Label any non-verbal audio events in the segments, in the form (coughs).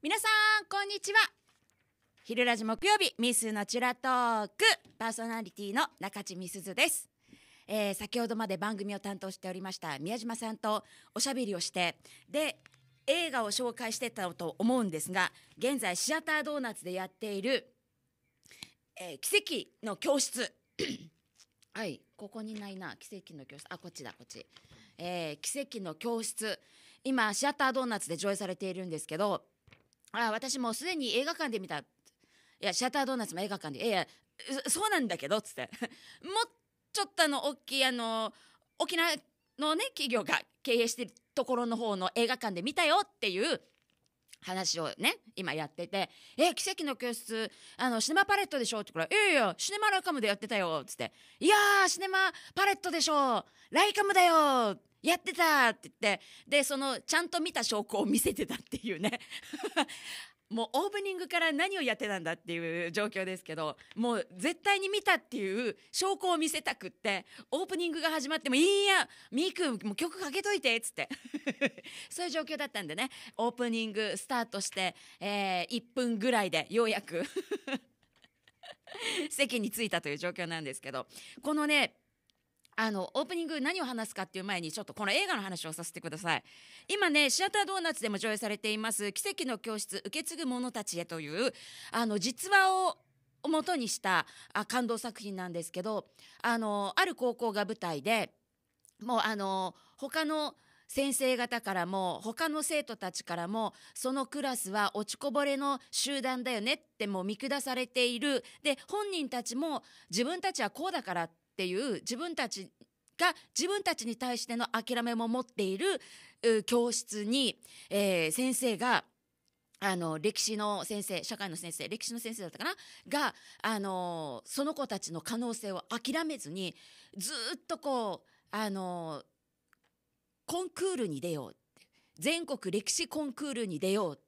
皆さんこんにちは昼ラジ木曜日ミスのチュラトークパーソナリティの中地美鈴です、えー、先ほどまで番組を担当しておりました宮島さんとおしゃべりをしてで映画を紹介してたと思うんですが現在シアタードーナツでやっている、えー、奇跡の教室 (clears throat) はいここにないな奇跡の教室あこっちだこっち、えー、奇跡の教室今シアタードーナツで上映されているんですけどあ私もうすでに映画館で見たいやシャタードーナツも映画館でいやいやそうなんだけどっつって (laughs) もうちょっとあの大きいあの沖縄のね企業が経営してるところの方の映画館で見たよっていう話をね今やってて「え奇跡の教室あのシネマパレットでしょ」ってこら「いやいやシネマライカムでやってたよ」っつって「いやシネマパレットでしょライカムだよ」やってたって言ってでそのちゃんと見た証拠を見せてたっていうね (laughs) もうオープニングから何をやってたんだっていう状況ですけどもう絶対に見たっていう証拠を見せたくってオープニングが始まっても「いいやみーくんもう曲かけといて」っつって (laughs) そういう状況だったんでねオープニングスタートして、えー、1分ぐらいでようやく (laughs) 席に着いたという状況なんですけどこのねあのオープニング何を話すかっていう前にちょっとこの映画の話をさせてください今ねシアタードーナツでも上映されています「奇跡の教室受け継ぐ者たちへ」というあの実話を元にしたあ感動作品なんですけどあのある高校が舞台でもうあの他の先生方からも他の生徒たちからもそのクラスは落ちこぼれの集団だよねってもう見下されているで本人たちも自分たちはこうだからっていう自分たちが自分たちに対しての諦めも持っている教室に、えー、先生があの歴史の先生社会の先生歴史の先生だったかながあのその子たちの可能性を諦めずにずっとこうあのコンクールに出よう全国歴史コンクールに出ようっ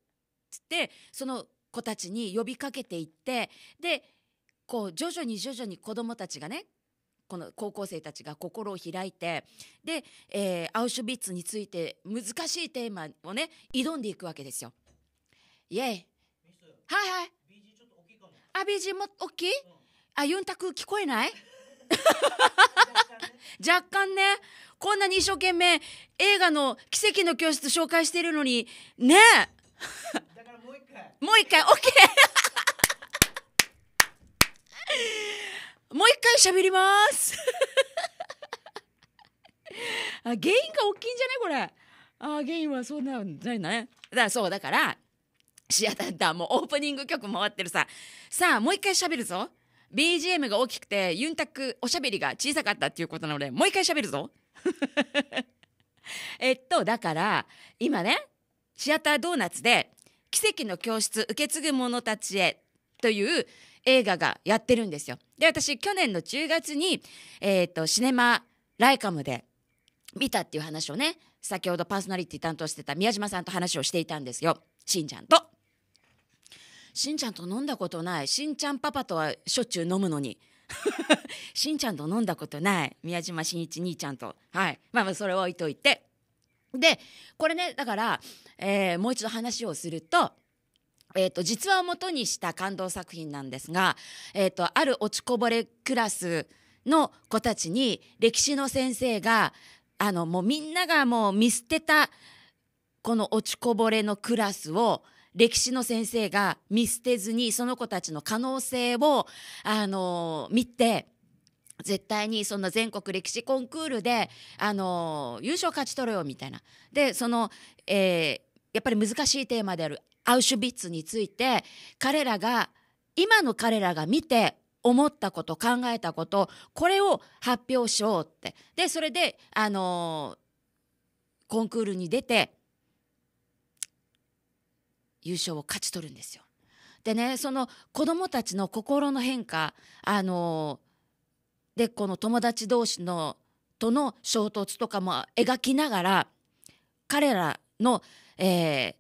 つってその子たちに呼びかけていってでこう徐々に徐々に子どもたちがねこの高校生たちが心を開いてで、えー、アウシュビッツについて難しいテーマをね挑んでいくわけですよ。イエイはいはい。あ BG も大きい、うん、あユンタク聞こえない (laughs) 若干ねこんなに一生懸命映画の「奇跡の教室」紹介してるのにねえだからもう一回もう一回 OK (laughs) もう一回喋ります (laughs) あ原因が大きいんじゃないこれあ原因はそうなんじゃないだからそうだからシアターだもうオープニング曲回ってるささあもう一回喋るぞ BGM が大きくてユンタクおしゃべりが小さかったっていうことなのでもう一回喋るぞ (laughs) えっとだから今ねシアタードーナツで「奇跡の教室受け継ぐ者たちへ」という映画がやってるんですよ。で、私、去年の10月に、えっ、ー、と、シネマライカムで見たっていう話をね、先ほどパーソナリティ担当してた宮島さんと話をしていたんですよ。しんちゃんと。しんちゃんと飲んだことない。しんちゃんパパとはしょっちゅう飲むのに。(laughs) しんちゃんと飲んだことない。宮島しんいち兄ちゃんと。はい。まあまあ、それを置いといて。で、これね、だから、えー、もう一度話をすると、えー、と、実話を元にした感動作品なんですが、えっ、ー、と、ある落ちこぼれクラスの子たちに歴史の先生が、あの、もうみんながもう見捨てた、この落ちこぼれのクラスを、歴史の先生が見捨てずに、その子たちの可能性を、あのー、見て、絶対にそな全国歴史コンクールで、あのー、優勝勝ち取ろうよみたいな。で、その、えー、やっぱり難しいテーマであるアウシュビッツについて彼らが今の彼らが見て思ったこと考えたことこれを発表しようってでそれであのー、コンクールに出て優勝を勝ち取るんですよ。でねその子どもたちの心の変化あのー、でこの友達同士のとの衝突とかも描きながら彼らの、えー、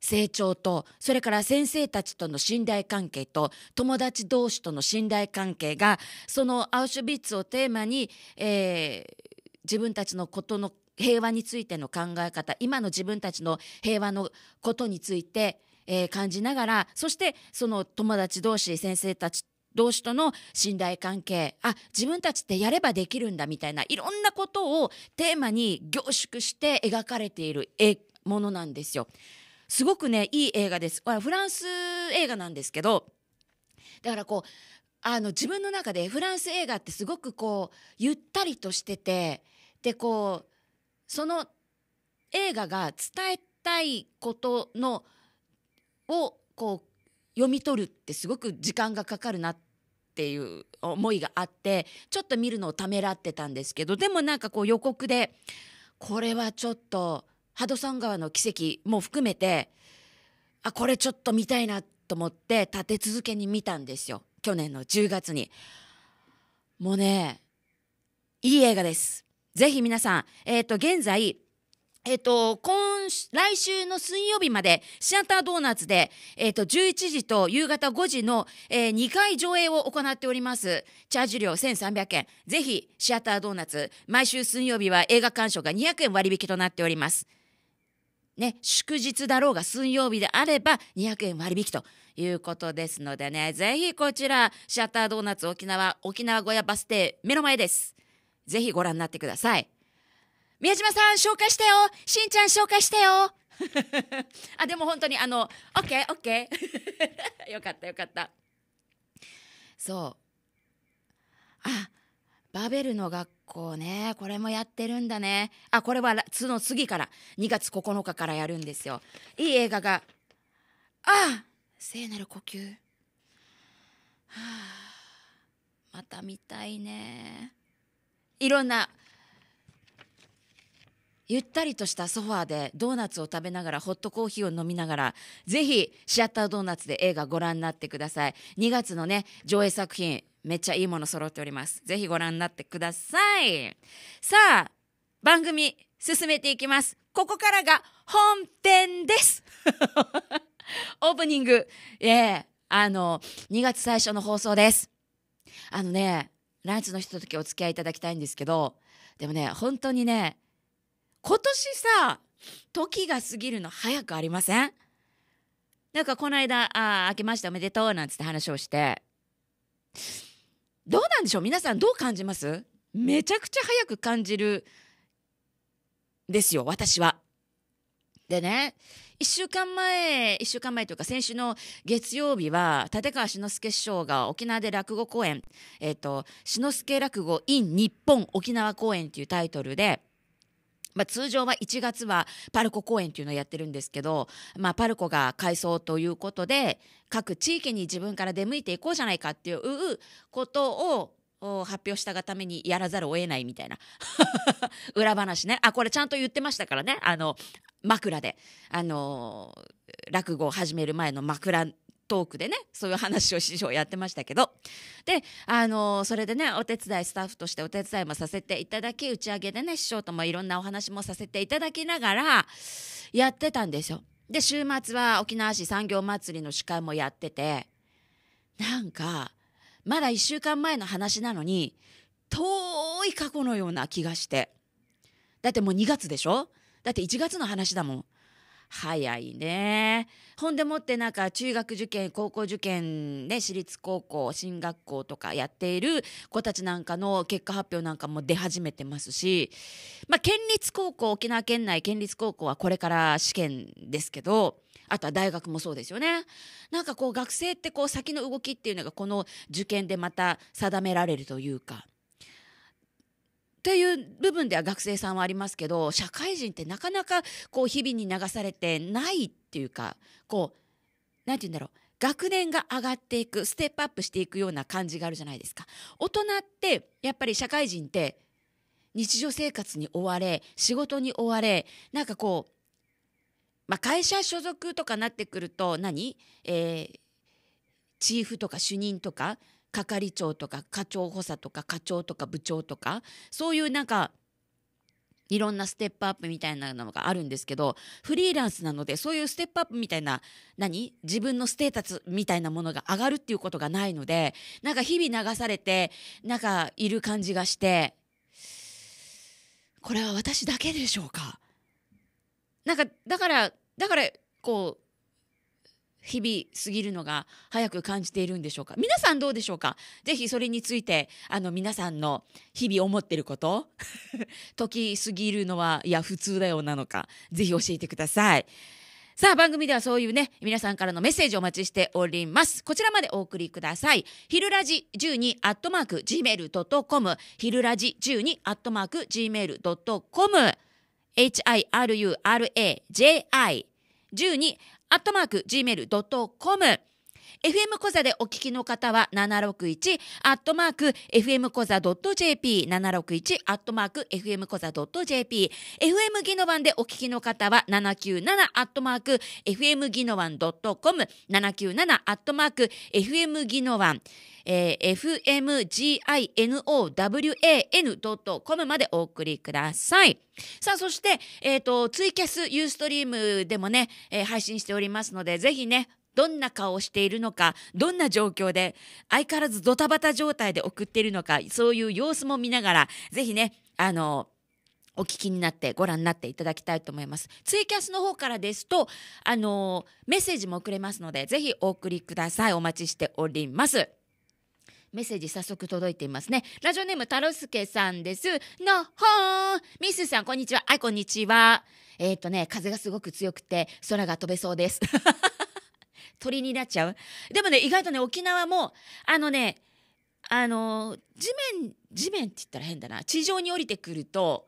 成長とそれから先生たちとの信頼関係と友達同士との信頼関係がそのアウシュビッツをテーマに、えー、自分たちのことの平和についての考え方今の自分たちの平和のことについて、えー、感じながらそしてその友達同士先生たち同士との信頼関係あ自分たちってやればできるんだみたいないろんなことをテーマに凝縮して描かれているものなんですよ。すごくねいい映画ですフランス映画なんですけどだからこうあの自分の中でフランス映画ってすごくこうゆったりとしててでこうその映画が伝えたいことのをこう読み取るってすごく時間がかかるなっていう思いがあってちょっと見るのをためらってたんですけどでもなんかこう予告でこれはちょっとハドソン川の奇跡も含めてあこれちょっと見たいなと思って立て続けに見たんですよ去年の10月にもうねいい映画ですぜひ皆さんえっ、ー、と現在えっ、ー、と、今、来週の水曜日まで、シアタードーナツで、えっ、ー、と、11時と夕方5時の、えー、2回上映を行っております。チャージ料1300円。ぜひ、シアタードーナツ、毎週水曜日は映画鑑賞が200円割引となっております。ね、祝日だろうが水曜日であれば200円割引ということですのでね、ぜひこちら、シャッタードーナツ沖縄、沖縄小屋バス停、目の前です。ぜひご覧になってください。宮島さん、紹介してよしんちゃん、紹介してよ (laughs) あ、でも本当にあの、オッケー、オッケー。(laughs) よかった、よかった。そう。あ、バベルの学構ねこれもやってるんだねあこれはその次から2月9日からやるんですよいい映画がああ聖なる呼吸はあまた見たいねいろんなゆったりとしたソファーでドーナツを食べながらホットコーヒーを飲みながらぜひシアタードーナツで映画ご覧になってください2月のね上映作品めっちゃいいもの揃っております。ぜひご覧になってください。さあ、番組進めていきます。ここからが本編です。(laughs) オープニング、ええあの、2月最初の放送です。あのね、ランチのひとときお付き合いいただきたいんですけど、でもね、本当にね、今年さ、時が過ぎるの早くありませんなんかこの間、ああ、明けましておめでとうなんつって話をして、どうなんでしょう皆さんどう感じますめちゃくちゃ早く感じるですよ私は。でね1週間前1週間前というか先週の月曜日は立川志の輔師匠が沖縄で落語公演「えーと、志の輔落語 in 日本沖縄公演」というタイトルでまあ、通常は1月はパルコ公演っていうのをやってるんですけど、まあ、パルコが改装ということで各地域に自分から出向いていこうじゃないかっていうことを発表したがためにやらざるを得ないみたいな (laughs) 裏話ねあこれちゃんと言ってましたからねあの枕であの落語を始める前の枕トークでねそういう話を師匠やってましたけどであのそれでねお手伝いスタッフとしてお手伝いもさせていただき打ち上げでね師匠ともいろんなお話もさせていただきながらやってたんですよ。で週末は沖縄市産業祭りの司会もやっててなんかまだ1週間前の話なのに遠い過去のような気がしてだってもう2月でしょだって1月の話だもん早いね。ほんでもってなんか中学受験、高校受験ね、私立高校、進学校とかやっている子たちなんかの結果発表なんかも出始めてますし、まあ、県立高校、沖縄県内県立高校はこれから試験ですけど、あとは大学もそうですよね。なんかこう学生ってこう先の動きっていうのがこの受験でまた定められるというか。という部分では学生さんはありますけど社会人ってなかなかこう日々に流されてないっていうかこう何て言うんだろう学年が上がっていくステップアップしていくような感じがあるじゃないですか大人ってやっぱり社会人って日常生活に追われ仕事に追われなんかこう、まあ、会社所属とかなってくると何、えー、チーフとか主任とか係長とか課長補佐とか課長とか部長とかそういうなんかいろんなステップアップみたいなのがあるんですけどフリーランスなのでそういうステップアップみたいな何自分のステータスみたいなものが上がるっていうことがないのでなんか日々流されてなんかいる感じがしてこれは私だけでしょうかなんかだからだからこう日々過ぎるのが早く感じているんでしょうか皆さんどうでしょうかぜひそれについてあの皆さんの日々思っていること (laughs) 時過ぎるのはいや普通だよなのかぜひ教えてくださいさあ番組ではそういうね皆さんからのメッセージをお待ちしておりますこちらまでお送りくださいひるラジ12アットマーク gmail.com ひるラジ12アットマーク gmail.com hiruraji 12ットマーク gmail.com FM コ座でお聞きの方は761アットマーク FM ット .jp 761アットマーク FM ット .jp FM ギノワンでお聞きの方は797アットマーク FM ギノワン .com 797アットマーク FM ギノワンえ fmginowan.com までお送りください。さあ、そして、えっ、ー、と、ツイキャス、ユーストリームでもね、えー、配信しておりますので、ぜひね、どんな顔をしているのか、どんな状況で、相変わらずドタバタ状態で送っているのか、そういう様子も見ながら、ぜひね、あの、お聞きになってご覧になっていただきたいと思います。ツイキャスの方からですと、あの、メッセージも送れますので、ぜひお送りください。お待ちしております。メッセージ早速届いていますね。ラジオネーム、たろすけさんです。のほーんミスさん、こんにちは。はい、こんにちは。えっ、ー、とね、風がすごく強くて、空が飛べそうです。鳥になっちゃう。でもね、意外とね、沖縄も、あのね、あの、地面、地面って言ったら変だな。地上に降りてくると、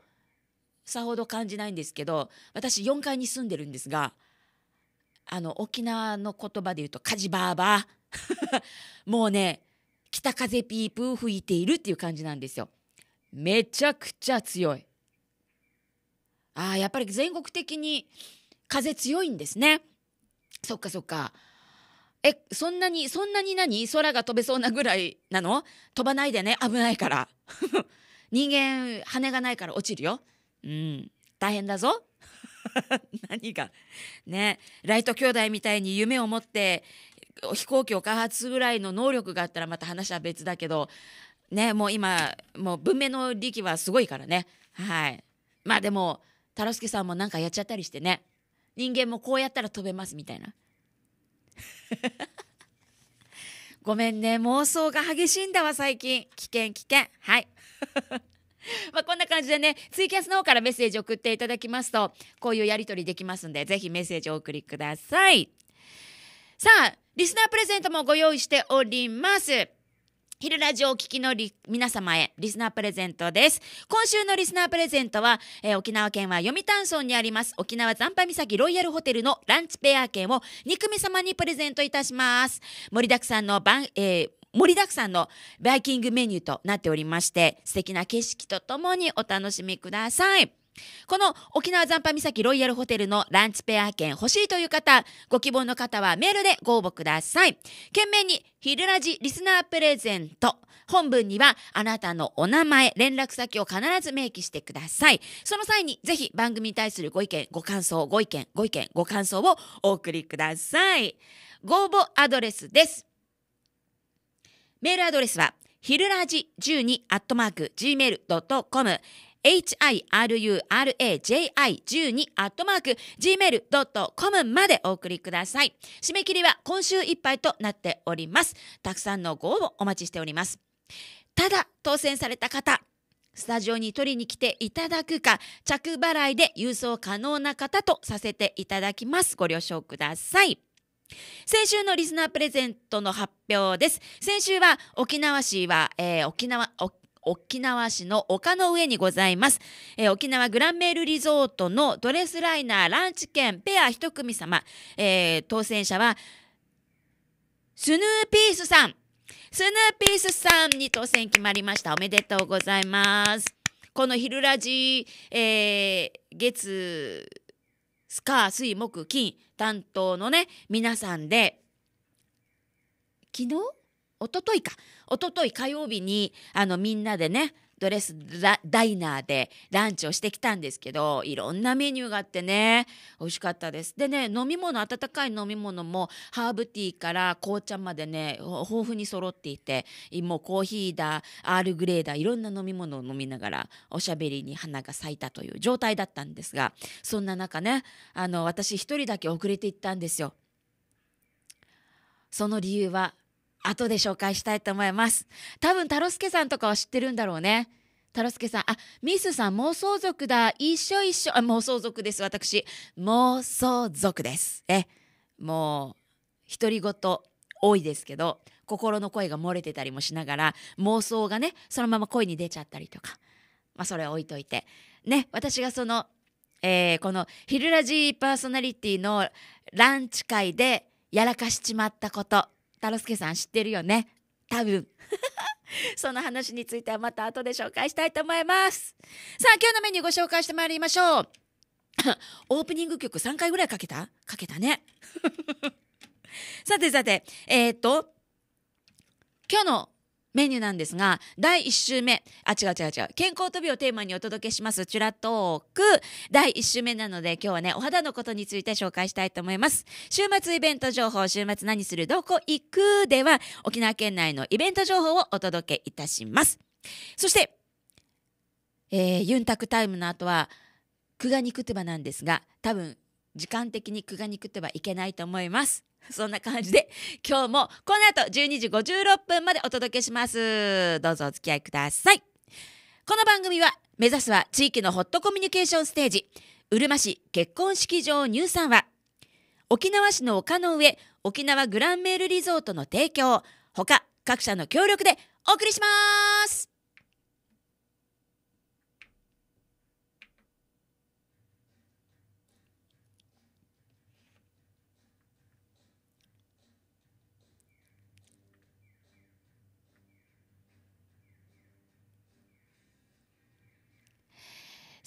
さほど感じないんですけど、私4階に住んでるんですが、あの、沖縄の言葉で言うと、火事バーバー。(laughs) もうね、北風ピープ吹いているっていう感じなんですよ。めちゃくちゃ強い。ああ、やっぱり全国的に風強いんですね。そっかそっか。え、そんなに、そんなに何空が飛べそうなぐらいなの飛ばないでね、危ないから。(laughs) 人間、羽がないから落ちるよ。うん、大変だぞ。(laughs) 何が。ね、ライト兄弟みたいに夢を持って、飛行機を開発ぐらいの能力があったらまた話は別だけど、ね、もう今、もう文明の利器はすごいからね。はい。まあでも、太郎介さんもなんかやっちゃったりしてね。人間もこうやったら飛べますみたいな (laughs) ごめんね妄想が激しいんだわ最近危険危険はい (laughs) まあこんな感じでねツイキャスの方からメッセージ送っていただきますとこういうやり取りできますんでぜひメッセージをお送りくださいさあリスナープレゼントもご用意しております昼ラジオをお聞きの皆様へリスナープレゼントです。今週のリスナープレゼントは、えー、沖縄県は読谷村にあります沖縄残波岬ロイヤルホテルのランチペア券を2組様にプレゼントいたします。盛りだくさんの晩、えー盛りだくさんのバイキングメニューとなっておりまして素敵な景色とともにお楽しみください。この沖縄残波岬ロイヤルホテルのランチペア券欲しいという方、ご希望の方はメールでご応募ください。懸命に、ひるラジリスナープレゼント。本文には、あなたのお名前、連絡先を必ず明記してください。その際に、ぜひ番組に対するご意見、ご感想、ご意見、ご意見、ご感想をお送りください。ご応募アドレスです。メールアドレスは、ひるラジ12アットマーク gmail.com hiruraji12 アットマーク gmail.com までお送りください。締め切りは今週いっぱいとなっております。たくさんのご応募お待ちしております。ただ、当選された方、スタジオに取りに来ていただくか、着払いで郵送可能な方とさせていただきます。ご了承ください。先週のリスナープレゼントの発表です。先週は沖縄市は、えー、沖縄、沖沖縄市の丘の上にございます、えー、沖縄グランメールリゾートのドレスライナーランチ券ペア1組様、えー、当選者はスヌーピースさんスヌーピースさんに当選決まりましたおめでとうございますこの「昼ラジ」えー、月スカー水木金担当のね皆さんで昨日おとといか一昨日火曜日にあのみんなでねドレスダイナーでランチをしてきたんですけどいろんなメニューがあってね美味しかったですでね飲み物温かい飲み物もハーブティーから紅茶までね豊富に揃っていてもうコーヒーだアールグレーだいろんな飲み物を飲みながらおしゃべりに花が咲いたという状態だったんですがそんな中ねあの私一人だけ遅れていったんですよ。その理由は後で紹介したいと思います多分太郎介さんとかは知ってるんだろうね太郎介さんあミスさん妄想族だ一緒一緒あ妄想族です私妄想族ですえもう独り言多いですけど心の声が漏れてたりもしながら妄想がねそのまま声に出ちゃったりとか、まあ、それは置いといてね私がその、えー、この「ヒルラジーパーソナリティのランチ会でやらかしちまったこと太郎介さん知ってるよね多分 (laughs) その話についてはまた後で紹介したいと思いますさあ今日のメニューご紹介してまいりましょう (coughs) オープニング曲3回ぐらいかけたかけたね (laughs) さてさてえー、っと今日のメニューなんですが、第1週目、あ、違う違う違う、健康と美をテーマにお届けします、チュラトーク。第1週目なので、今日はね、お肌のことについて紹介したいと思います。週末イベント情報、週末何する、どこ行くでは、沖縄県内のイベント情報をお届けいたします。そして、えー、ユンタクタイムの後は、クガニクテバなんですが、多分、時間的に苦が憎ってはいけないと思います。(laughs) そんな感じで今日もこの後12時56分までお届けします。どうぞお付き合いください。この番組は目指すは地域のホットコミュニケーションステージうるま市結婚式場入山は沖縄市の丘の上沖縄グランメールリゾートの提供他各社の協力でお送りします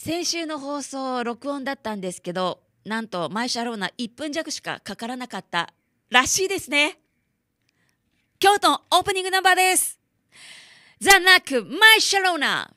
先週の放送録音だったんですけどなんとマイシャローナ1分弱しかかからなかったらしいですね京都オープニングナンバーですザ・ナック・マイ・シャローナ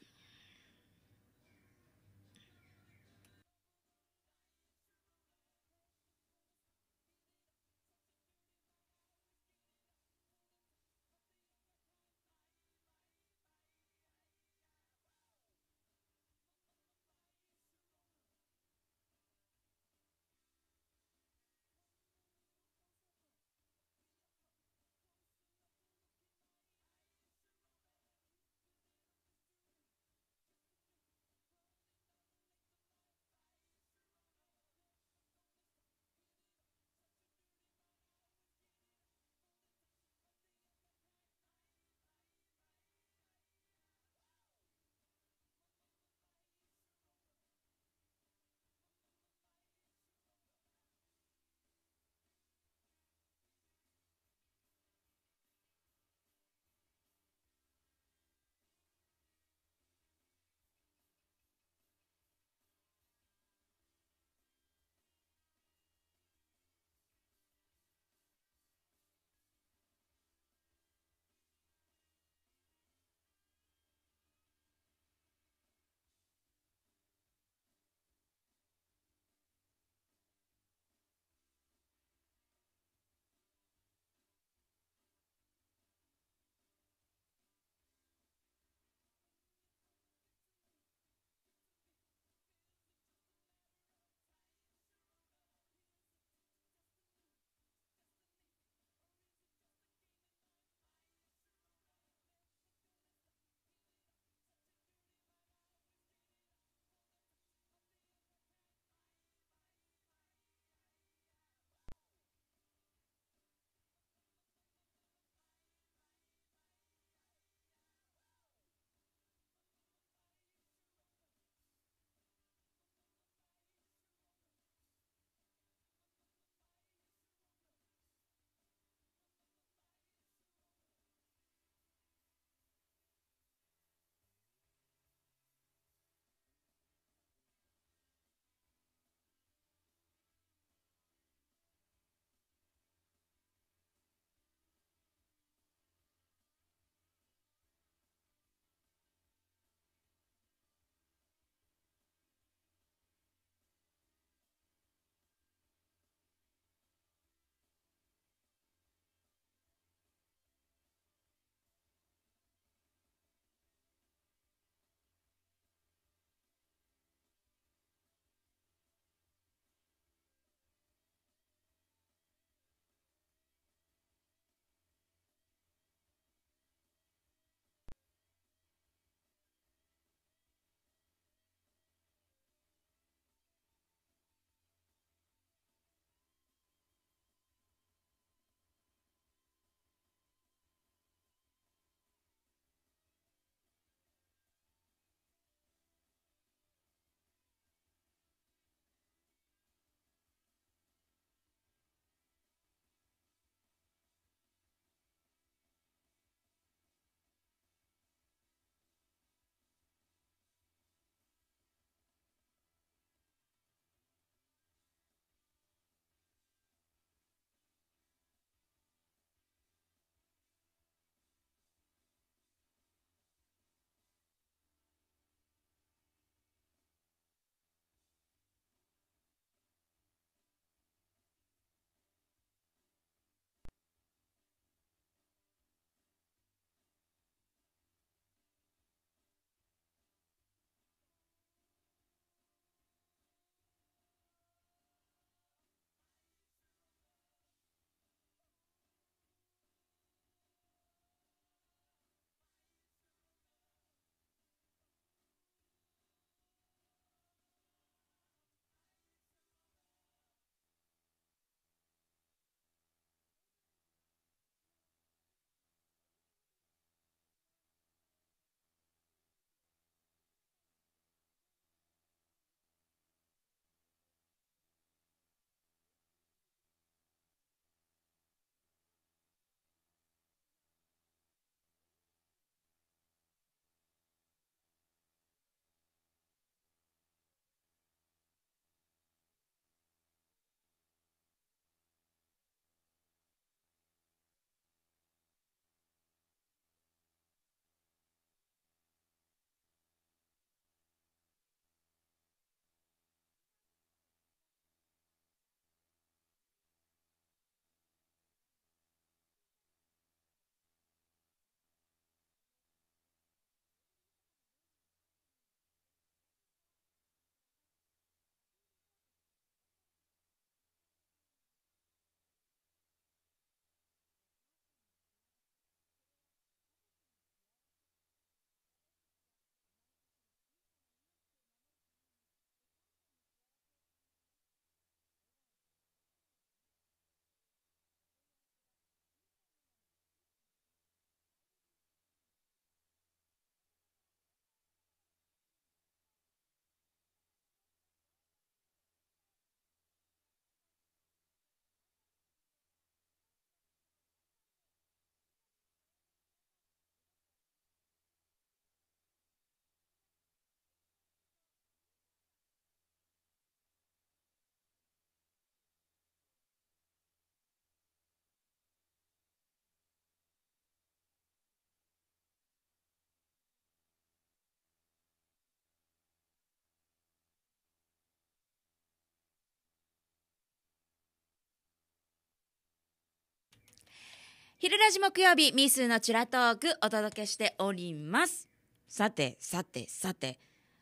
昼ラジ木曜日ミスのチラトークお届けしておりますさてさてさて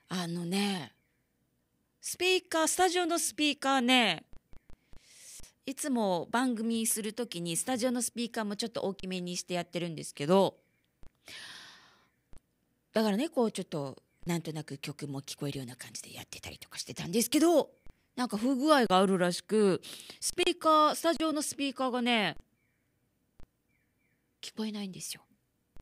あのねスピーカースタジオのスピーカーねいつも番組する時にスタジオのスピーカーもちょっと大きめにしてやってるんですけどだからねこうちょっとなんとなく曲も聞こえるような感じでやってたりとかしてたんですけどなんか不具合があるらしくスピーカースタジオのスピーカーがね聞こえないんですよ。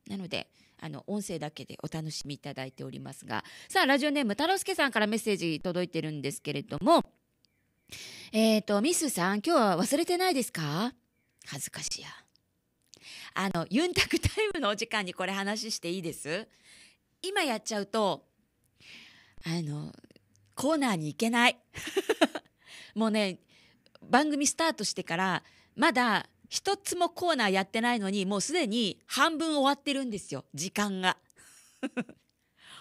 なのであの音声だけでお楽しみいただいておりますがさあラジオネーム太郎介さんからメッセージ届いてるんですけれどもえっ、ー、とミスさん今日は忘れてないですか恥ずかしやあのユンタクタイムのお時間にこれ話していいです今やっちゃうとあのコーナーに行けない (laughs) もうね番組スタートしてからまだ一つもコーナーやってないのにもうすでに半分終わってるんですよ時間が (laughs)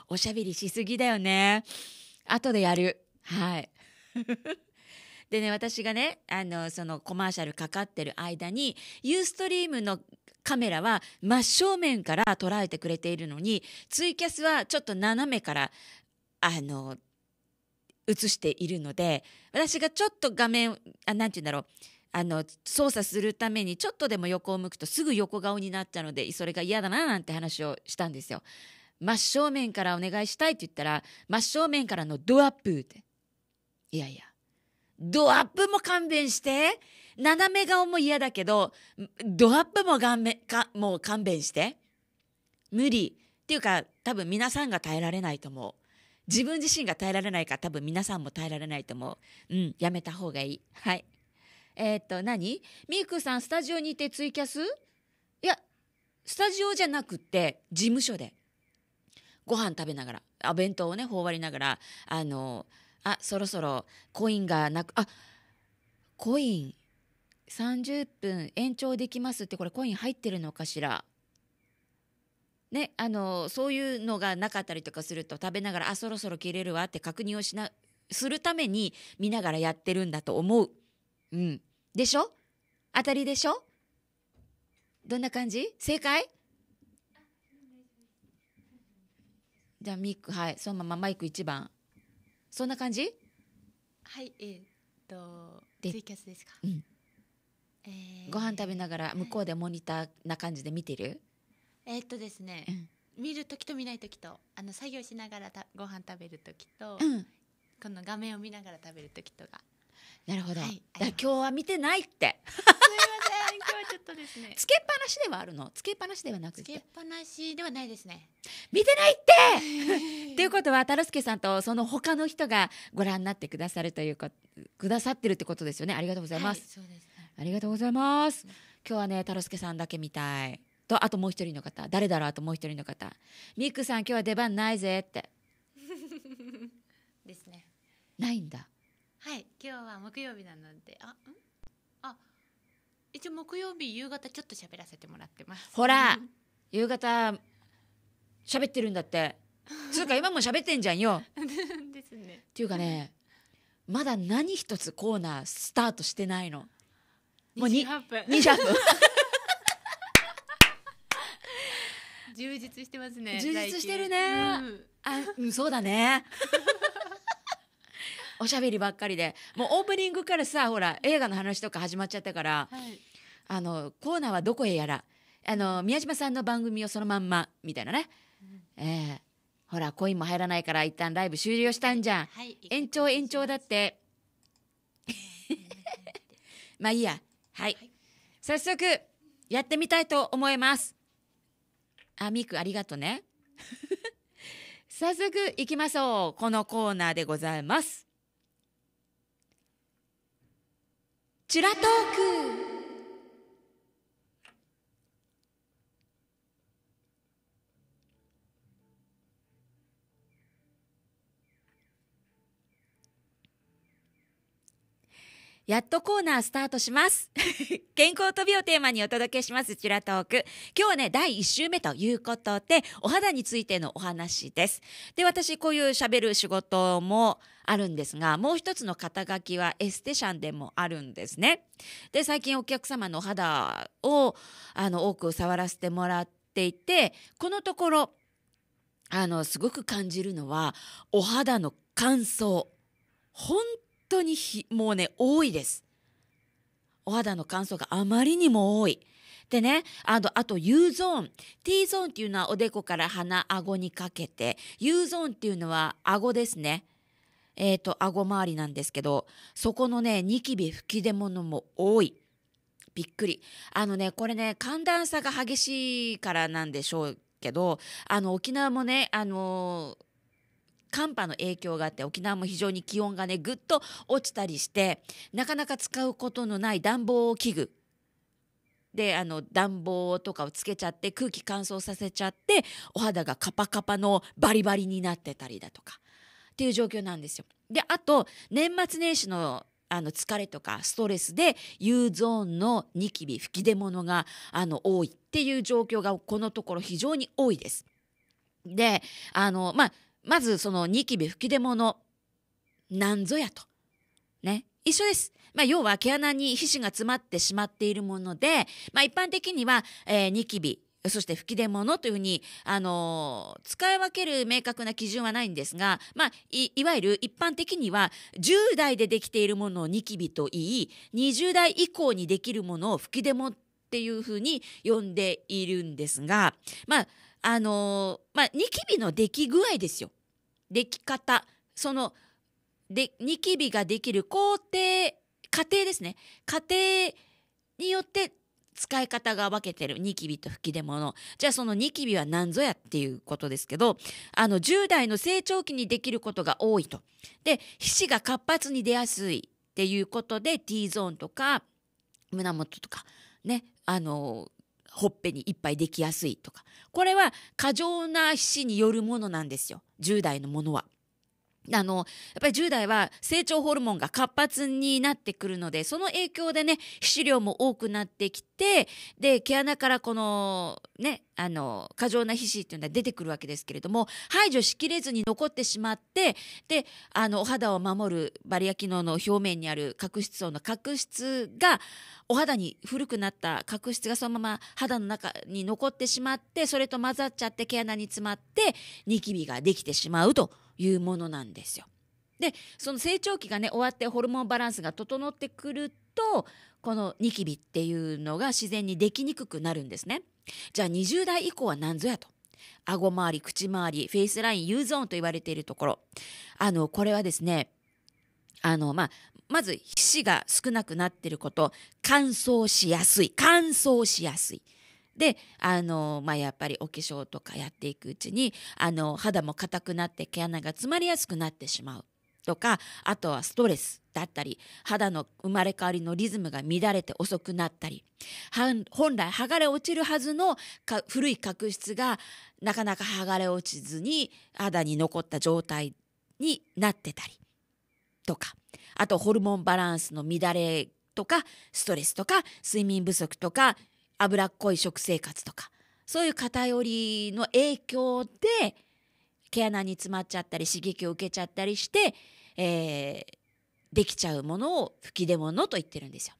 おしゃべりしすぎだよね後でやるはい (laughs) でね私がねあのそのコマーシャルかかってる間にユーストリームのカメラは真正面から捉えてくれているのにツイキャスはちょっと斜めからあの映しているので私がちょっと画面あなて言うんだろうあの操作するためにちょっとでも横を向くとすぐ横顔になっちゃうのでそれが嫌だななんて話をしたんですよ。真正面からお願いしたいって言ったら真正面からのドアップっていやいやドアップも勘弁して斜め顔も嫌だけどドアップも顔面かもう勘弁して無理っていうか多分皆さんが耐えられないと思う自分自身が耐えられないから多分皆さんも耐えられないと思ううんやめた方がいいはいえー、っと何ミクさんスタジオにいてツイキャスいやスタジオじゃなくて事務所でご飯食べながらあ弁当をね頬張りながらあのあそろそろコインがなくあコイン30分延長できますってこれコイン入ってるのかしらね、あのそういうのがなかったりとかすると食べながらあそろそろ切れるわって確認をしなするために見ながらやってるんだと思ううん。でしょ当たりでしょどんな感じ正解じゃあミック、はい。そのままマイク1番。そんな感じはい、えー、っと、ツイキャスですか。うん。えー、ご飯食べながら向こうでモニターな感じで見てる、えー、っとですね、うん、見る時と見ない時とあの作業しながらたご飯食べる時と、うん、この画面を見ながら食べる時とがなるほど、だ今日は見てないってすみません今日はちょっとですね (laughs) つけっぱなしではあるのつけっぱなしではなくてつけっぱなしではないですね見てないってって (laughs) いうことはタルスケさんとその他の人がご覧になってくださるというかくださってるってことですよねありがとうございます、はいすね、ありがとうございます、今日はねタルスケさんだけ見たいとあともう一人の方誰だろうあともう一人の方ミックさん今日は出番ないぜって (laughs) ですねないんだはい今日は木曜日なのであんあ一応木曜日夕方ちょっと喋らせてもらってますほら夕方喋ってるんだって (laughs) つうか今も喋ってんじゃんよですねっていうかねまだ何一つコーナースタートしてないのもう (laughs) 二。二8分充実してますね充実してるね、うん、あ、うん、そうだね (laughs) おしゃべりばっかりでもうオープニングからさほら映画の話とか始まっちゃったから、はい、あのコーナーはどこへやらあの宮島さんの番組をそのまんまみたいなね、うん、えー、ほらコインも入らないから一旦ライブ終了したんじゃん、はい、延長延長だって (laughs) まあいいや、はい、はい、早速やってみたいと思いますあみくありがとうね (laughs) 早速いきましょうこのコーナーでございますチュラトークやっとコーナースタートします。(laughs) 健康と美をテーマにお届けします、チラトーク。今日はね、第1週目ということで、お肌についてのお話です。で、私、こういう喋る仕事もあるんですが、もう一つの肩書きはエステシャンでもあるんですね。で、最近お客様のお肌を、あの、多く触らせてもらっていて、このところ、あの、すごく感じるのは、お肌の乾燥。本当にひもうね多いですお肌の乾燥があまりにも多いでねあのあと U ゾーン T ゾーンっていうのはおでこから鼻顎にかけて U ゾーンっていうのは顎ですねえっ、ー、と顎周りなんですけどそこのねニキビ吹き出物も多いびっくりあのねこれね寒暖差が激しいからなんでしょうけどあの沖縄もねあのー寒波の影響があって沖縄も非常に気温がねぐっと落ちたりしてなかなか使うことのない暖房器具であの暖房とかをつけちゃって空気乾燥させちゃってお肌がカパカパのバリバリになってたりだとかっていう状況なんですよ。であと年末年始のあの疲れとかストレスで U ゾーンのニキビ吹き出物があの多いっていう状況がこのところ非常に多いです。であのまあまずそのニキビ吹き出物、なんぞやと。ね。一緒です。まあ、要は毛穴に皮脂が詰まってしまっているもので、まあ、一般的には、えー、ニキビ、そして吹き出物というふうに、あのー、使い分ける明確な基準はないんですが、まあ、い、いわゆる一般的には、10代でできているものをニキビと言い、20代以降にできるものを吹き出物っていうふうに呼んでいるんですが、まあ、あのー、まあ、ニキビのでき具合ですよ。出来方。その、で、ニキビができる工程、過程ですね。過程によって使い方が分けてる。ニキビと吹き出物。じゃあそのニキビは何ぞやっていうことですけど、あの、10代の成長期にできることが多いと。で、皮脂が活発に出やすいっていうことで、T ゾーンとか、胸元とか、ね、あの、ほっぺにいっぱいできやすいとかこれは過剰な皮脂によるものなんですよ10代のものは。あの、やっぱり10代は成長ホルモンが活発になってくるので、その影響でね、皮脂量も多くなってきて、で、毛穴からこの、ね、あの、過剰な皮脂っていうのは出てくるわけですけれども、排除しきれずに残ってしまって、で、あの、お肌を守るバリア機能の表面にある角質層の角質が、お肌に古くなった角質がそのまま肌の中に残ってしまって、それと混ざっちゃって毛穴に詰まって、ニキビができてしまうと。いうものなんですよ。でその成長期がね終わってホルモンバランスが整ってくるとこのニキビっていうのが自然にできにくくなるんですね。じゃあ20代以降は何ぞやと。顎周り口周りフェイスライン U ゾーンと言われているところあのこれはですねあの、まあ、まず皮脂が少なくなっていること乾燥しやすい乾燥しやすいであの、まあ、やっぱりお化粧とかやっていくうちにあの肌も硬くなって毛穴が詰まりやすくなってしまうとかあとはストレスだったり肌の生まれ変わりのリズムが乱れて遅くなったり本来剥がれ落ちるはずの古い角質がなかなか剥がれ落ちずに肌に残った状態になってたりとかあとホルモンバランスの乱れとかストレスとか睡眠不足とか脂っこい食生活とかそういう偏りの影響で毛穴に詰まっちゃったり刺激を受けちゃったりして、えー、できちゃうものを吹き出物と言ってるんですよ。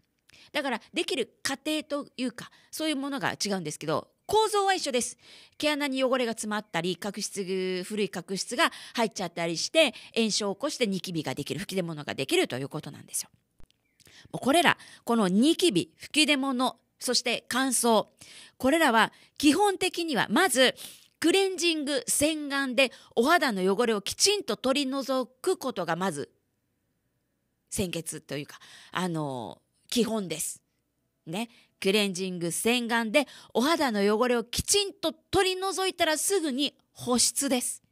だからできる過程というかそういうものが違うんですけど構造は一緒です。毛穴に汚れが詰まったり、角質、古い角質が入っちゃったりして、炎症を起こしてニキビができる、吹き出物ができるということなんですよ。これら、このニキビ、吹き出物、そして乾燥。これらは基本的にはまずクレンジング、洗顔でお肌の汚れをきちんと取り除くことがまず先決というか、あのー、基本です。ね。クレンジング、洗顔でお肌の汚れをきちんと取り除いたらすぐに保湿です。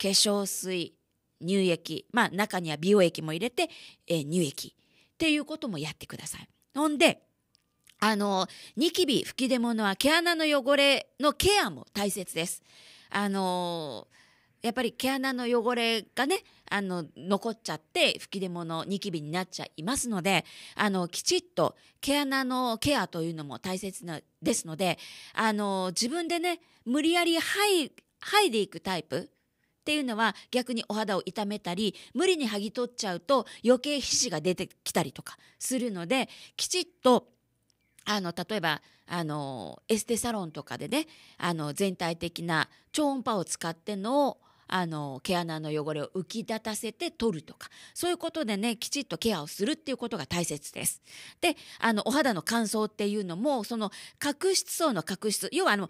化粧水、乳液、まあ中には美容液も入れて、えー、乳液っていうこともやってください。ほんで、あの、ニキビ、吹き出物は毛穴の汚れのケアも大切です。あのやっぱり毛穴の汚れがね、あの、残っちゃって、吹き出物、ニキビになっちゃいますので、あの、きちっと毛穴のケアというのも大切な、ですので、あの、自分でね、無理やり剥い、剥いでいくタイプっていうのは逆にお肌を痛めたり無理に剥ぎ取っちゃうと余計皮脂が出てきたりとかするのできちっとあの例えばあのエステサロンとかでねあの全体的な超音波を使ってのあの毛穴の汚れを浮き立たせて取るとかそういうことでねきちっとケアをするっていうことが大切です。であのお肌の乾燥っていうのもその角質層の角質要はあの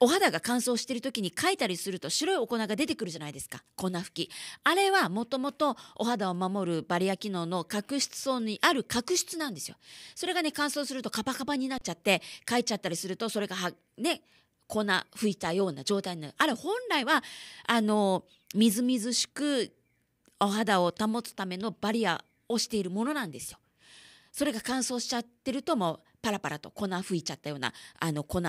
お肌が乾燥してる時にかいたりすると白いお粉が出てくるじゃないですか粉吹きあれはもともとお肌を守るバリア機能の角質層にある角質なんですよそれがね乾燥するとカパカパになっちゃってかいちゃったりするとそれがはね粉吹いたような状態になるあれ本来はあのみずみずしくお肌を保つためのバリアをしているものなんですよそれが乾燥しちゃってるともうパラパラと粉吹いちゃったようなあの粉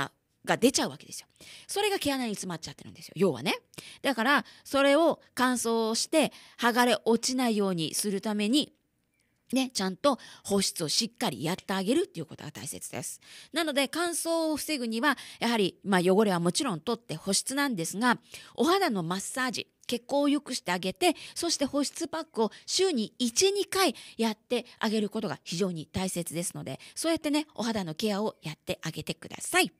が出ちゃうわけですよ。それが毛穴に詰まっちゃってるんですよ。要はね。だから、それを乾燥して、剥がれ落ちないようにするために、ね、ちゃんと保湿をしっかりやってあげるっていうことが大切です。なので乾燥を防ぐにはやはり、まあ、汚れはもちろん取って保湿なんですがお肌のマッサージ血行を良くしてあげてそして保湿パックを週に12回やってあげることが非常に大切ですのでそうやってねお肌のケアをやってあげてください。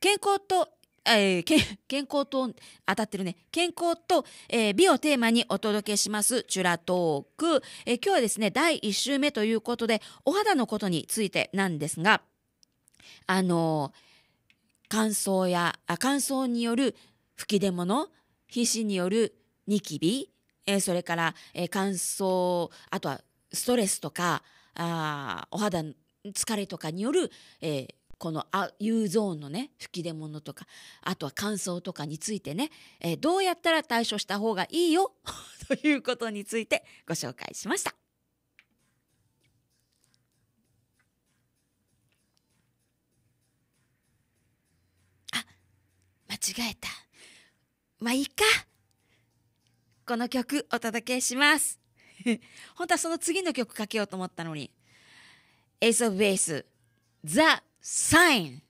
健康と、えー、健康と、当たってるね。健康と、えー、美をテーマにお届けします、チュラトーク。えー、今日はですね、第1週目ということで、お肌のことについてなんですが、あの乾燥や、あ乾燥による吹き出物、皮脂によるニキビ、えー、それから、えー、乾燥、あとはストレスとか、あお肌疲れとかによる、えー、この U ゾーンのね吹き出物とかあとは乾燥とかについてね、えー、どうやったら対処した方がいいよ (laughs) ということについてご紹介しました。あ間違えたまあいいかこの曲お届けします (laughs) 本当はその次の曲かけようと思ったのに「エイス・オブ・ベース」「ザ・ sign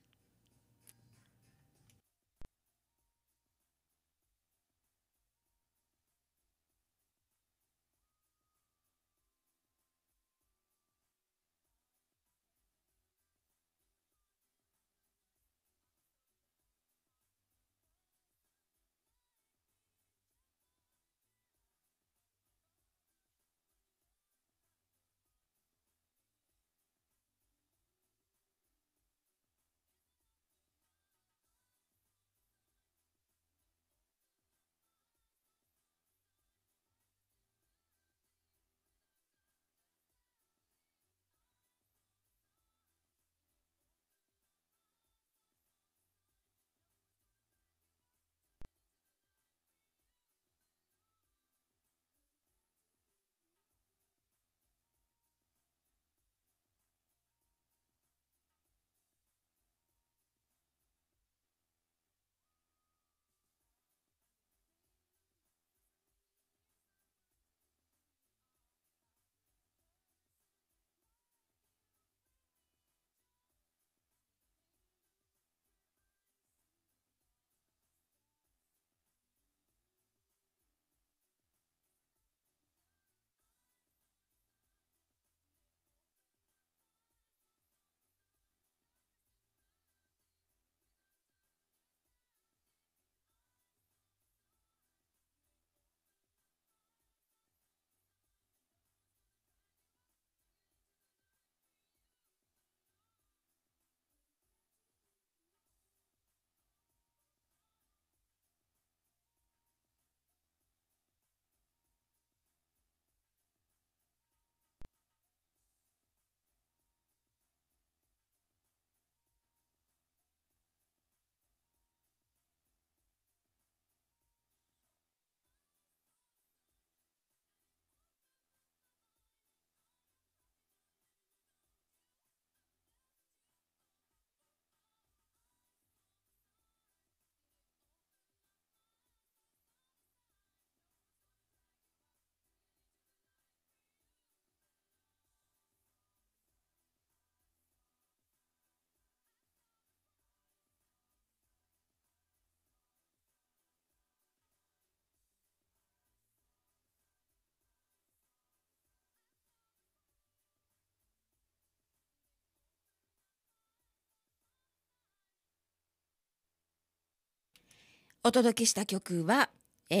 お届けした曲は、え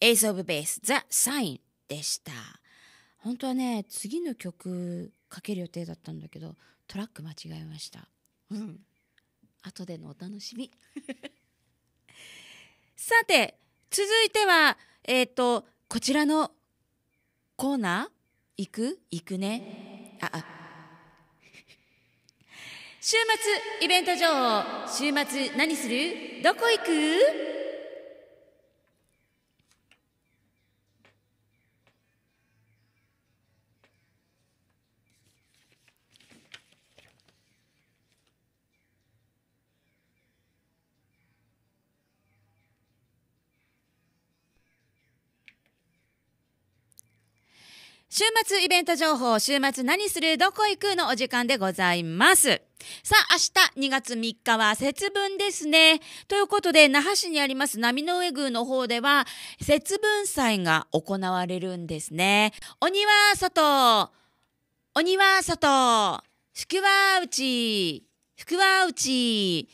ー、エイス・オブ・ベース・ザ・サインでした。本当はね、次の曲かける予定だったんだけど、トラック間違えました。うん。後でのお楽しみ。(laughs) さて、続いては、えっ、ー、と、こちらのコーナー行く行くね。あ、あ、週末イベント情報週末何するどこ行く週末イベント情報、週末何する、どこ行くのお時間でございます。さあ、明日2月3日は節分ですね。ということで、那覇市にあります波の上宮の方では、節分祭が行われるんですね。鬼は外、鬼は外、宿は内、福は内、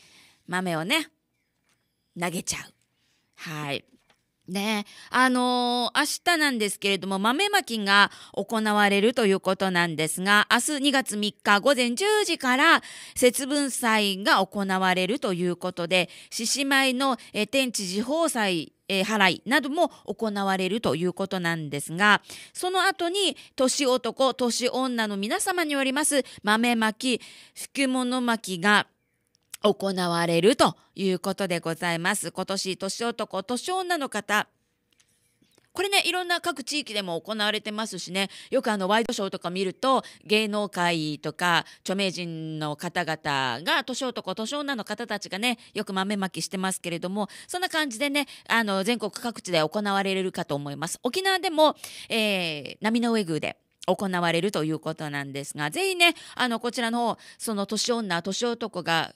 豆をね、投げちゃう。はい。ねあのー、明日なんですけれども、豆まきが行われるということなんですが、明日2月3日午前10時から節分祭が行われるということで、獅子舞の、え天地地方祭えー、払いなども行われるということなんですが、その後に、年男、年女の皆様によります豆まき、福物巻きが行われるということでございます。今年、年男、年女の方、これね、いろんな各地域でも行われてますしね、よくあのワイドショーとか見ると、芸能界とか著名人の方々が、年男、年女の方たちがね、よく豆まきしてますけれども、そんな感じでね、あの、全国各地で行われるかと思います。沖縄でも、えー、波の上宮で。行われるということなんですが、ぜひね、あの、こちらの方、その年女、年男が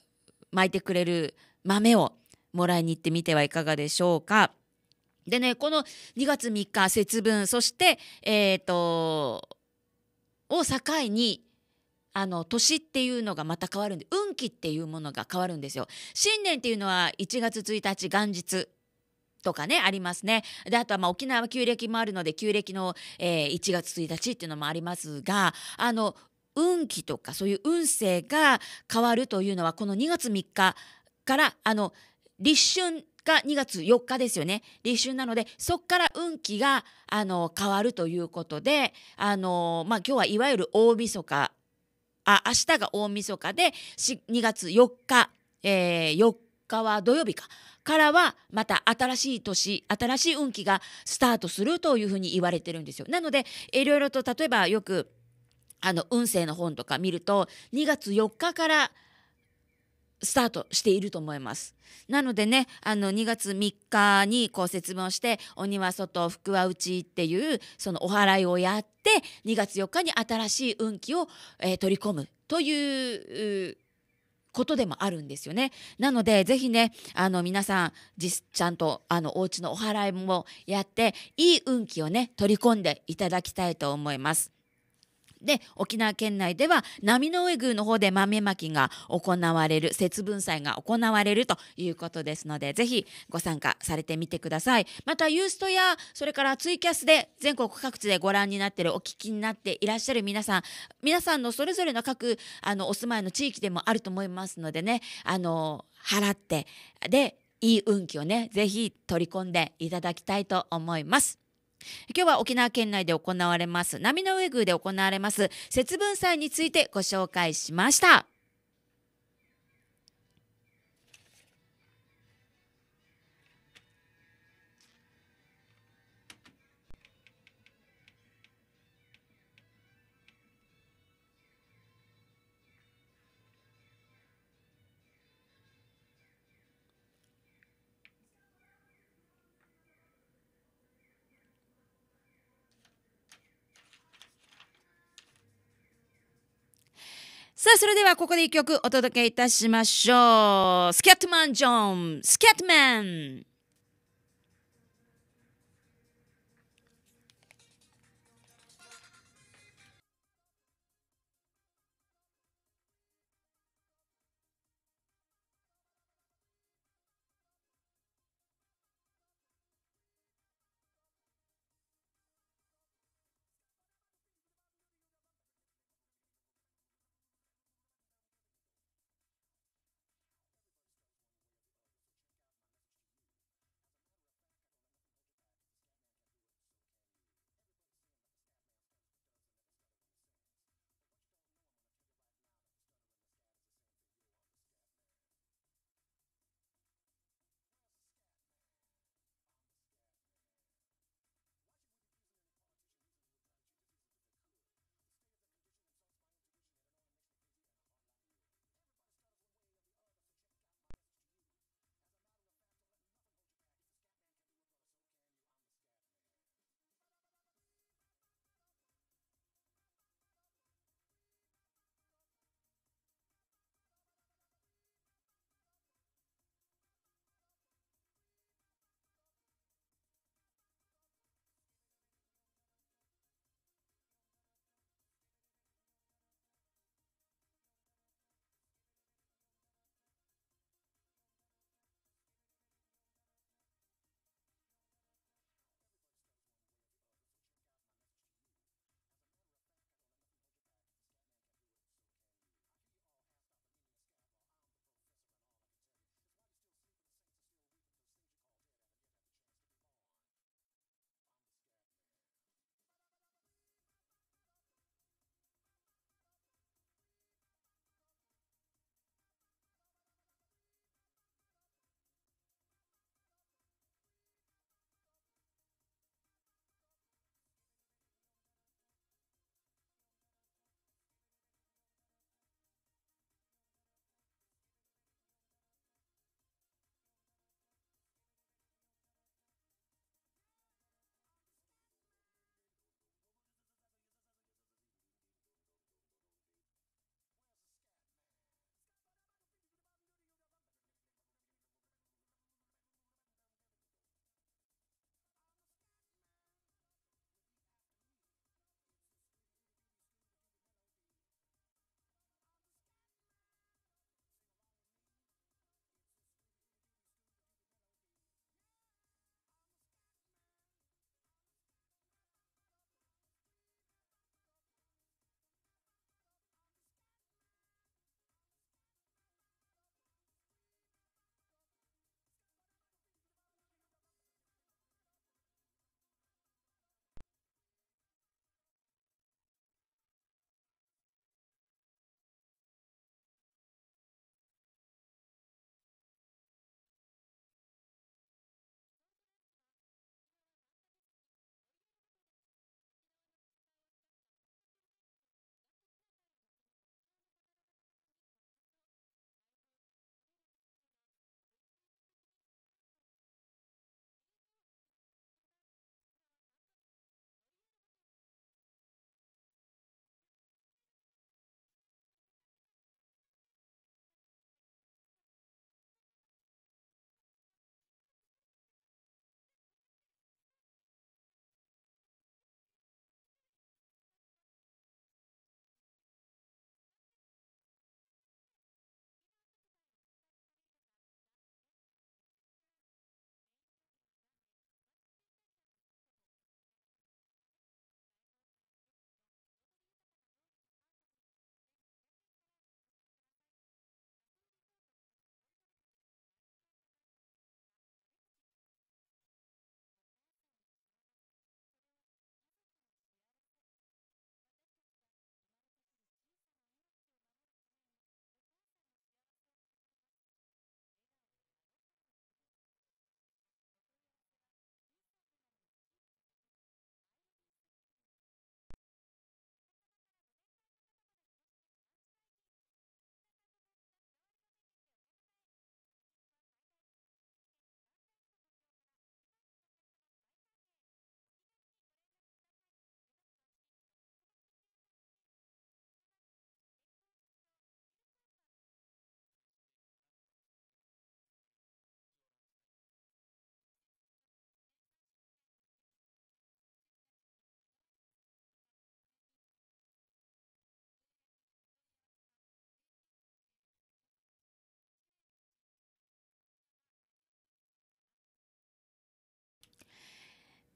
巻いてくれる豆をもらいに行ってみてはいかがでしょうか。でね、この2月3日節分、そして、えっ、ー、と、を境に、あの年っていうのがまた変わるんで運気っていうものが変わるんですよ新年っていうのは1月1日元日とかねありますねであとはまあ沖縄は旧暦もあるので旧暦の、えー、1月1日っていうのもありますがあの運気とかそういう運勢が変わるというのはこの2月3日からあの立春が2月4日ですよね立春なのでそこから運気があの変わるということであの、まあ、今日はいわゆる大晦日あ明日が大晦日で2月4日、えー、4日は土曜日かからはまた新しい年新しい運気がスタートするというふうに言われてるんですよ。なのでいろいろと例えばよくあの運勢の本とか見ると2月4日からスタートしていると思います。なのでね、あの2月3日にこう説明をして、鬼は外、福は内っていうそのお祓いをやって、2月4日に新しい運気を、えー、取り込むということでもあるんですよね。なので、ぜひね、あの皆さん、ちゃんとあのお家のお祓いもやって、いい運気をね、取り込んでいただきたいと思います。で沖縄県内では波の上宮の方で豆まきが行われる節分祭が行われるということですのでぜひご参加されてみてくださいまたユーストやそれからツイキャスで全国各地でご覧になってるお聞きになっていらっしゃる皆さん皆さんのそれぞれの各あのお住まいの地域でもあると思いますのでねあの払ってでいい運気をね、ぜひ取り込んでいただきたいと思います。今日は沖縄県内で行われます波の上宮で行われます節分祭についてご紹介しました。さあ、それではここで一曲お届けいたしましょう。スキャットマン・ジョン、スキャットマン。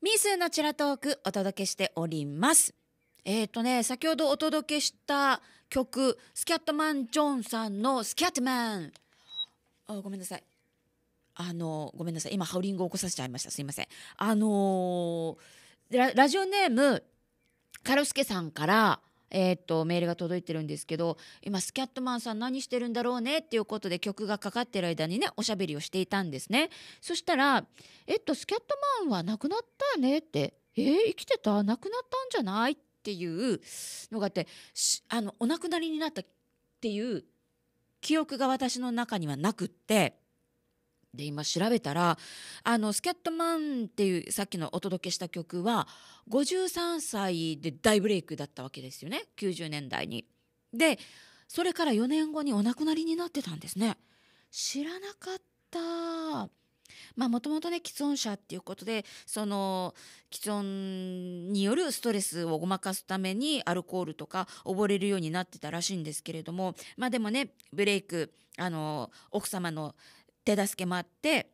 ミスのチラトークお届けしております。えっ、ー、とね、先ほどお届けした曲、スキャットマン・ジョンさんのスキャットマン。あごめんなさい。あの、ごめんなさい。今、ハウリングを起こさせちゃいました。すいません。あのー、ラジオネーム、カルスケさんから、えー、っとメールが届いてるんですけど今スキャットマンさん何してるんだろうねっていうことで曲がかかってる間にねおしゃべりをしていたんですねそしたら「えっとスキャットマンは亡くなったね」って「えー、生きてた亡くなったんじゃない?」っていうのがあってあのお亡くなりになったっていう記憶が私の中にはなくって。で今調べたらあのスキャットマンっていうさっきのお届けした曲は53歳で大ブレイクだったわけですよね90年代に。でそれから4年後にお亡くなりになってたんですね。知らなかったまあもともとね既存者っていうことでその既存によるストレスをごまかすためにアルコールとか溺れるようになってたらしいんですけれどもまあでもねブレイクあの奥様の手助けもあって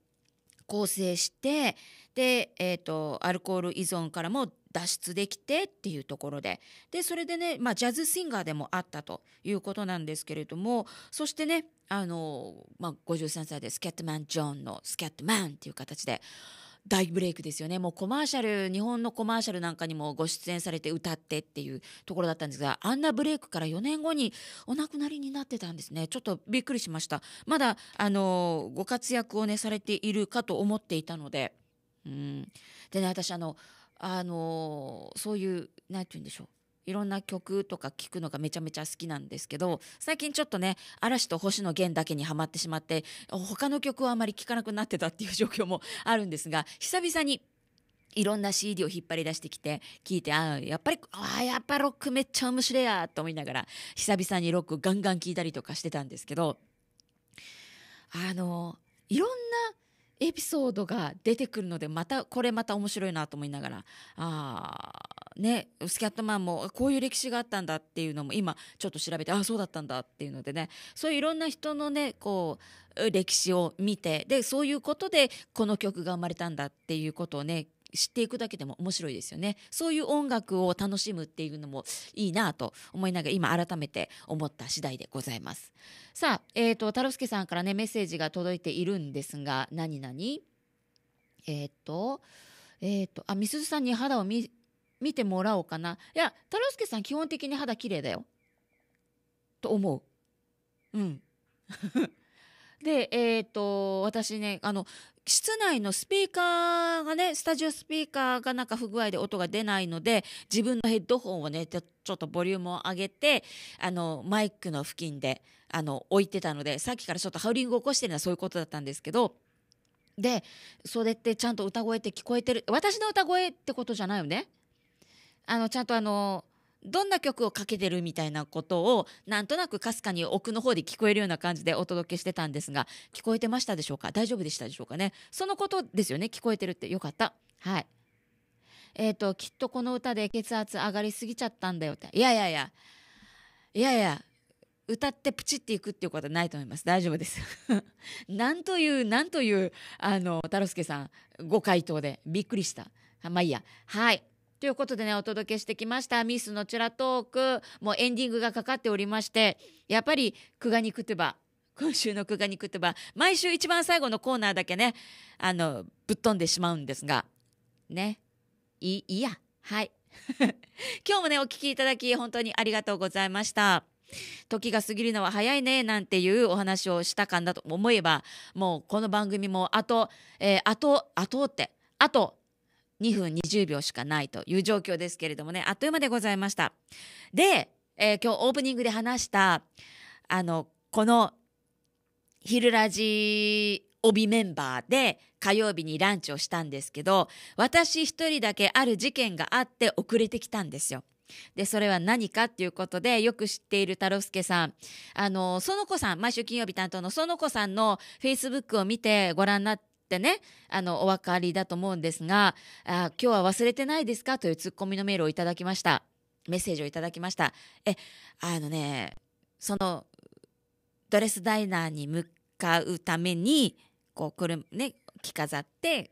更生してで、えーとアルコール依存からも脱出できてっていうところででそれでね、まあ、ジャズシンガーでもあったということなんですけれどもそしてねあの、まあ、53歳でスキャットマン・ジョンのスキャットマンっていう形で大ブレイクですよねもうコマーシャル日本のコマーシャルなんかにもご出演されて歌ってっていうところだったんですがあんなブレイクから4年後にお亡くなりになってたんですねちょっとびっくりしましたまだあのご活躍をねされているかと思っていたのでうんでね私あのあのそういう何て言うんでしょういろんな曲とか聴くのがめちゃめちゃ好きなんですけど最近ちょっとね嵐と星野源だけにはまってしまって他の曲はあまり聴かなくなってたっていう状況もあるんですが久々にいろんな CD を引っ張り出してきて聞いてあやっぱりあやっぱロックめっちゃ面白いやと思いながら久々にロックガンガン聞いたりとかしてたんですけどあのいろんなエピソードが出てくるのでまたこれまた面白いなと思いながらあね、スキャットマンもこういう歴史があったんだっていうのも今ちょっと調べてああそうだったんだっていうのでねそういういろんな人のねこう歴史を見てでそういうことでこの曲が生まれたんだっていうことをね知っていくだけでも面白いですよねそういう音楽を楽しむっていうのもいいなと思いながら今改めて思った次第でございますさあえっ、ー、と太郎介さんからねメッセージが届いているんですが何々えっ、ー、とえっ、ー、とあみすずさんに肌を見見てもらおうかな。いや、太郎介さん基本的に肌綺麗だよ。と思う。うん。(laughs) で、えっ、ー、と、私ね、あの、室内のスピーカーがね、スタジオスピーカーがなんか不具合で音が出ないので、自分のヘッドホンをね、ちょっとボリュームを上げて、あの、マイクの付近で、あの、置いてたので、さっきからちょっとハウリングを起こしてるのはそういうことだったんですけど、で、それってちゃんと歌声って聞こえてる。私の歌声ってことじゃないよね。あのちゃんとあのどんな曲をかけてるみたいなことをなんとなくかすかに奥の方で聞こえるような感じでお届けしてたんですが聞こえてましたでしょうか大丈夫でしたでしょうかねそのことですよね聞こえてるってよかったはいえっ、ー、ときっとこの歌で血圧上がりすぎちゃったんだよっていやいやいやいやいや歌ってプチっていくっていうことはないと思います大丈夫です (laughs) なんというなんというあの太郎介さんご回答でびっくりしたまあいいやはいということでねお届けしてきました「ミスのチラトーク」もうエンディングがかかっておりましてやっぱり「クガニクトゥバ」今週の「クガニクトゥバ」毎週一番最後のコーナーだけねあのぶっ飛んでしまうんですがねいいやはい (laughs) 今日もねお聴きいただき本当にありがとうございました。時が過ぎるのは早いねなんていうお話をしたかんだと思えばもうこの番組もあと、えー、あとあとってあと2分20秒しかないという状況ですけれどもね、あっという間でございました。で、えー、今日オープニングで話した、あの、この、ヒルラジ帯メンバーで火曜日にランチをしたんですけど、私一人だけある事件があって遅れてきたんですよ。で、それは何かっていうことで、よく知っている太郎介さん、あの、園子さん、毎週金曜日担当の園子さんのフェイスブックを見てご覧になって、ってねあのお分かりだと思うんですがあ今日は忘れてないですかというツッコミのメールをいただきましたメッセージをいただきましたえあのねそのドレスダイナーに向かうためにこう車ね着飾って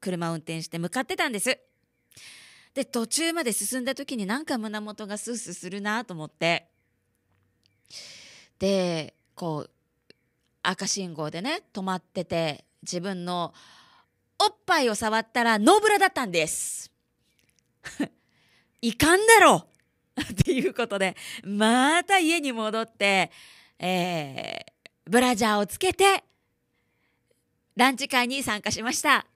車を運転して向かってたんです。で途中まで進んだ時になんか胸元がスースーするなと思ってでこう赤信号でね止まってて自分のおっぱいを触ったらノーブラだったんです。(laughs) いかんだろ (laughs) っていうことでまた家に戻って、えー、ブラジャーをつけてランチ会に参加しました。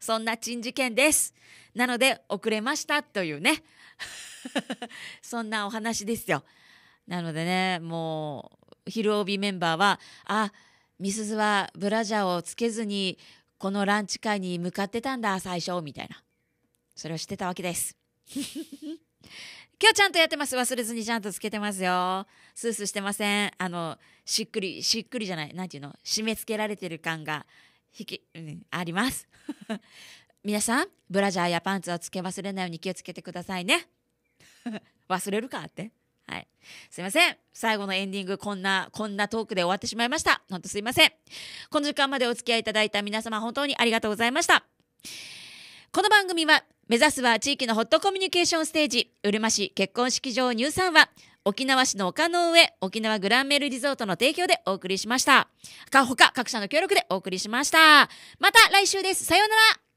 そんな珍事件です。なので遅れましたというね (laughs) そんなお話ですよ。なのでねもう昼帯メンバーはあみすずはブラジャーをつけずにこのランチ会に向かってたんだ最初みたいなそれを知ってたわけです (laughs) 今日ちゃんとやってます忘れずにちゃんとつけてますよスースーしてませんあのしっくりしっくりじゃない何ていうの締め付けられてる感が引き、うん、あります (laughs) 皆さんブラジャーやパンツはつけ忘れないように気をつけてくださいね (laughs) 忘れるかってはい。すいません。最後のエンディング、こんな、こんなトークで終わってしまいました。ほんとすいません。この時間までお付き合いいただいた皆様、本当にありがとうございました。この番組は、目指すは地域のホットコミュニケーションステージ、うるま市結婚式場入山は、沖縄市の丘の上、沖縄グランメルリゾートの提供でお送りしました。他各社の協力でお送りしました。また来週です。さようなら。